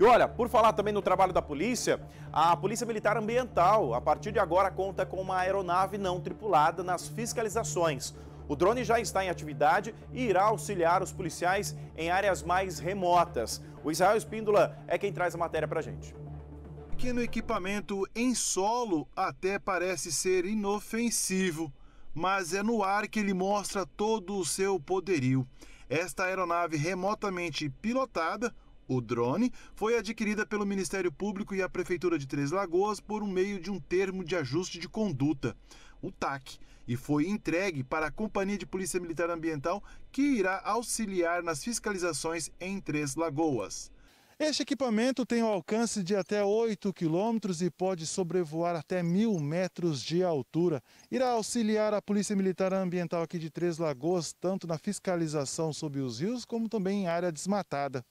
E olha, por falar também no trabalho da polícia, a Polícia Militar Ambiental, a partir de agora, conta com uma aeronave não tripulada nas fiscalizações. O drone já está em atividade e irá auxiliar os policiais em áreas mais remotas. O Israel Espíndola é quem traz a matéria para a gente. Pequeno equipamento em solo até parece ser inofensivo, mas é no ar que ele mostra todo o seu poderio. Esta aeronave remotamente pilotada o drone foi adquirida pelo Ministério Público e a Prefeitura de Três Lagoas por meio de um termo de ajuste de conduta, o TAC, e foi entregue para a Companhia de Polícia Militar Ambiental, que irá auxiliar nas fiscalizações em Três Lagoas. Este equipamento tem o um alcance de até 8 quilômetros e pode sobrevoar até mil metros de altura. Irá auxiliar a Polícia Militar Ambiental aqui de Três Lagoas, tanto na fiscalização sobre os rios, como também em área desmatada.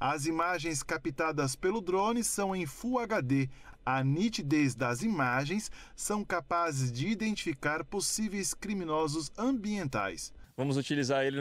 As imagens captadas pelo drone são em Full HD. A nitidez das imagens são capazes de identificar possíveis criminosos ambientais. Vamos utilizar ele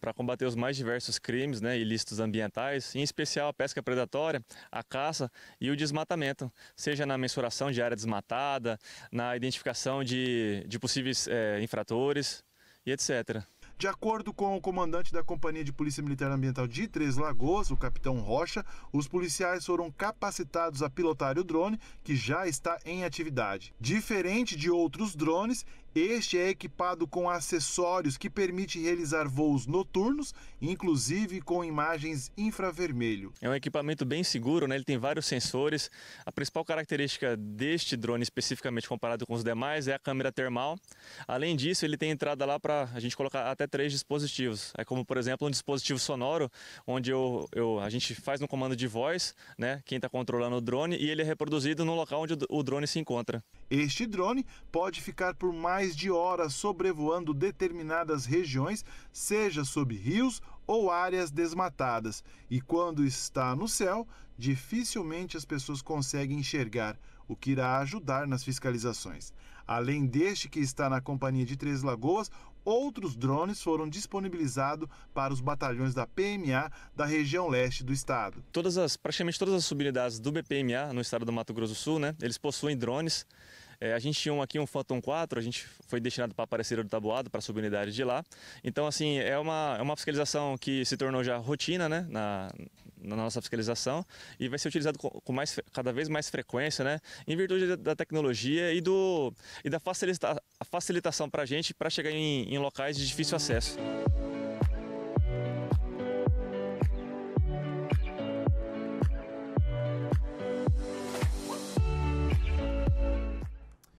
para combater os mais diversos crimes né, ilícitos ambientais, em especial a pesca predatória, a caça e o desmatamento, seja na mensuração de área desmatada, na identificação de, de possíveis é, infratores e etc. De acordo com o comandante da Companhia de Polícia Militar Ambiental de Três Lagoas, o capitão Rocha, os policiais foram capacitados a pilotar o drone, que já está em atividade. Diferente de outros drones, este é equipado com acessórios que permite realizar voos noturnos, inclusive com imagens infravermelho. É um equipamento bem seguro, né? ele tem vários sensores. A principal característica deste drone, especificamente comparado com os demais, é a câmera termal. Além disso, ele tem entrada lá para a gente colocar até três dispositivos. É como, por exemplo, um dispositivo sonoro, onde eu, eu a gente faz um comando de voz, né? quem está controlando o drone, e ele é reproduzido no local onde o drone se encontra. Este drone pode ficar por mais mais de horas sobrevoando determinadas regiões, seja sob rios ou áreas desmatadas. E quando está no céu, dificilmente as pessoas conseguem enxergar, o que irá ajudar nas fiscalizações. Além deste que está na companhia de Três Lagoas, outros drones foram disponibilizados para os batalhões da PMA da região leste do estado. Todas as, praticamente todas as subunidades do BPMA no estado do Mato Grosso do Sul, né, eles possuem drones é, a gente tinha um, aqui um Phantom 4, a gente foi destinado para a Aparecida do Tabuado, para a subunidade de lá. Então, assim, é uma, é uma fiscalização que se tornou já rotina, né, na, na nossa fiscalização e vai ser utilizado com, com mais, cada vez mais frequência, né, em virtude da, da tecnologia e, do, e da facilita, facilitação para a gente para chegar em, em locais de difícil acesso.